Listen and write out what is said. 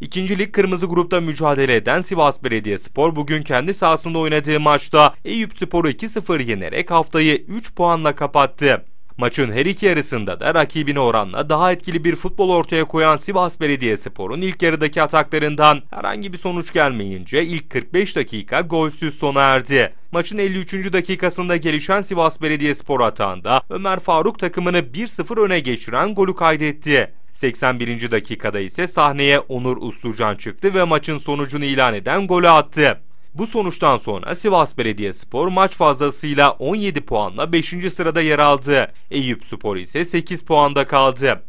İkinci lig kırmızı grupta mücadele eden Sivas Belediyespor bugün kendi sahasında oynadığı maçta Eyüp Spor'u 2-0 yenerek haftayı 3 puanla kapattı. Maçın her iki yarısında da rakibine oranla daha etkili bir futbol ortaya koyan Sivas Belediyespor'un ilk yarıdaki ataklarından herhangi bir sonuç gelmeyince ilk 45 dakika golsüz sona erdi. Maçın 53. dakikasında gelişen Sivas Belediyespor atağında Ömer Faruk takımını 1-0 öne geçiren golü kaydetti. 81. dakikada ise sahneye Onur Usturcan çıktı ve maçın sonucunu ilan eden golü attı. Bu sonuçtan sonra Sivas Belediyespor maç fazlasıyla 17 puanla 5. sırada yer aldı. Eyüp Spor ise 8 puanda kaldı.